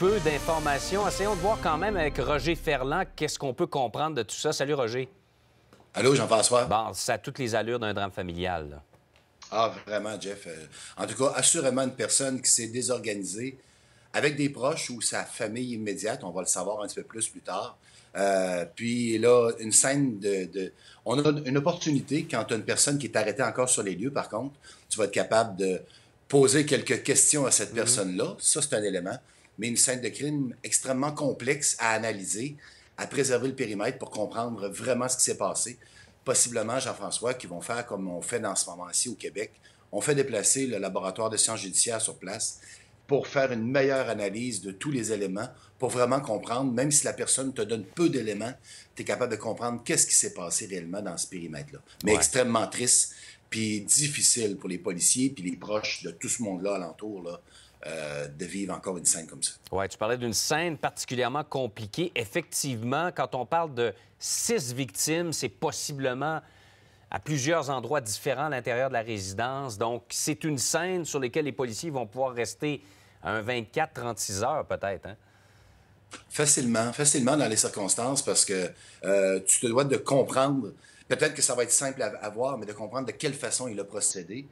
peu d'informations. Essayons de voir quand même avec Roger Ferland qu'est-ce qu'on peut comprendre de tout ça. Salut, Roger. Allô, Jean-François. Bon, ça a toutes les allures d'un drame familial. Ah, vraiment, Jeff. Euh, en tout cas, assurément une personne qui s'est désorganisée avec des proches ou sa famille immédiate. On va le savoir un petit peu plus plus tard. Euh, puis là, une scène de, On a une opportunité quand une personne qui est arrêtée encore sur les lieux, par contre. Tu vas être capable de poser quelques questions à cette mhm. personne-là. Ça, c'est un élément mais une scène de crime extrêmement complexe à analyser, à préserver le périmètre pour comprendre vraiment ce qui s'est passé. Possiblement, Jean-François, qui vont faire comme on fait dans ce moment-ci au Québec, on fait déplacer le laboratoire de sciences judiciaires sur place pour faire une meilleure analyse de tous les éléments, pour vraiment comprendre, même si la personne te donne peu d'éléments, tu es capable de comprendre qu'est-ce qui s'est passé réellement dans ce périmètre-là. Mais extrêmement triste, puis difficile pour les policiers, puis les proches de tout ce monde-là alentour, là, euh, de vivre encore une scène comme ça. Oui, tu parlais d'une scène particulièrement compliquée. Effectivement, quand on parle de six victimes, c'est possiblement à plusieurs endroits différents à l'intérieur de la résidence. Donc, c'est une scène sur laquelle les policiers vont pouvoir rester un 24-36 heures peut-être. Hein? Facilement, facilement dans les circonstances, parce que euh, tu te dois de comprendre, peut-être que ça va être simple à, voir, mais de comprendre de quelle façon il a procédé,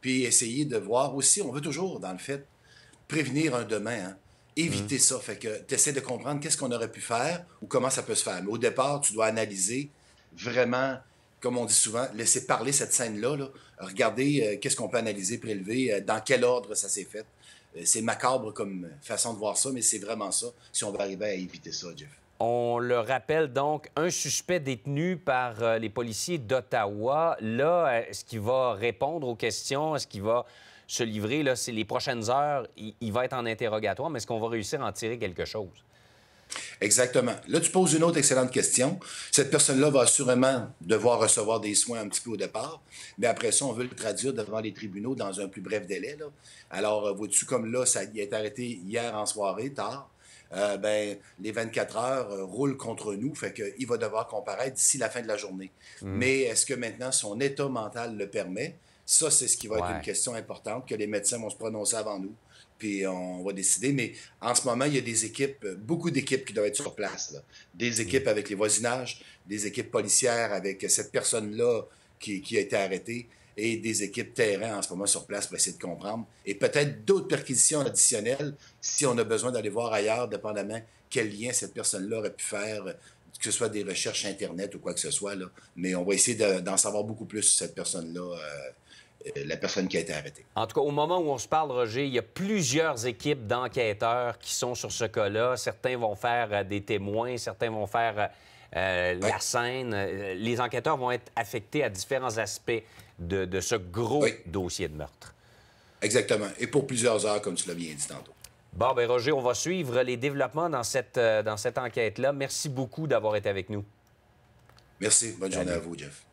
puis essayer de voir aussi, on veut toujours, dans le fait, prévenir un demain, hein. éviter mm. ça, fait que tu essaies de comprendre qu'est-ce qu'on aurait pu faire ou comment ça peut se faire. Mais au départ, tu dois analyser vraiment, comme on dit souvent, laisser parler cette scène-là, regarder euh, qu'est-ce qu'on peut analyser, prélever, euh, dans quel ordre ça s'est fait euh, c'est macabre comme façon de voir ça, mais c'est vraiment ça si on va arriver à éviter ça, Jeff. On le rappelle donc, un suspect détenu par euh, les policiers d'Ottawa. Là, euh, est-ce qu'il va répondre aux questions? Est-ce qu'il va se livrer? Là, c'est les prochaines heures, il, va être en interrogatoire, mais est-ce qu'on va réussir à en tirer quelque chose? Exactement. Là, tu poses une autre excellente question. Cette personne-là va sûrement devoir recevoir des soins un petit peu au départ, mais après ça, on veut le traduire devant les tribunaux dans un plus bref délai. Alors, euh, vois-tu, comme là, ça a est arrêté hier en soirée, tard, euh, ben, les 24 heures euh, roulent contre nous, fait qu'il va devoir comparaître d'ici la fin de la journée. Mmh. Mais est-ce que maintenant son état mental le permet? Ça, c'est ce qui va être une question importante que les médecins vont se prononcer avant nous. Puis on va décider. Mais en ce moment, il y a des équipes, beaucoup d'équipes qui doivent être sur place. Des mm. équipes avec les voisinages, des équipes policières avec cette personne-là qui, a été arrêtée et des équipes terrain en ce moment sur place pour essayer de comprendre. Et peut-être d'autres perquisitions additionnelles si on a besoin d'aller voir ailleurs, dépendamment quel lien cette personne-là aurait pu faire, que ce soit des recherches Internet ou quoi que ce soit. Là. Mais on va essayer d'en savoir beaucoup plus sur cette personne-là. Euh, euh, la personne qui a été arrêtée. En tout cas, au moment où on se parle, Roger, il y a plusieurs équipes d'enquêteurs qui sont sur ce cas-là. Certains vont faire euh, des témoins, certains vont faire euh, la scène. Les enquêteurs vont être affectés à différents aspects de, ce gros dossier de meurtre. Exactement. Et pour plusieurs heures, comme tu l'as bien dit tantôt. Bon, bien, Roger, on va suivre les développements dans cette, dans cette enquête-là. Merci beaucoup d'avoir été avec nous. Merci. Bonne journée à vous, Jeff.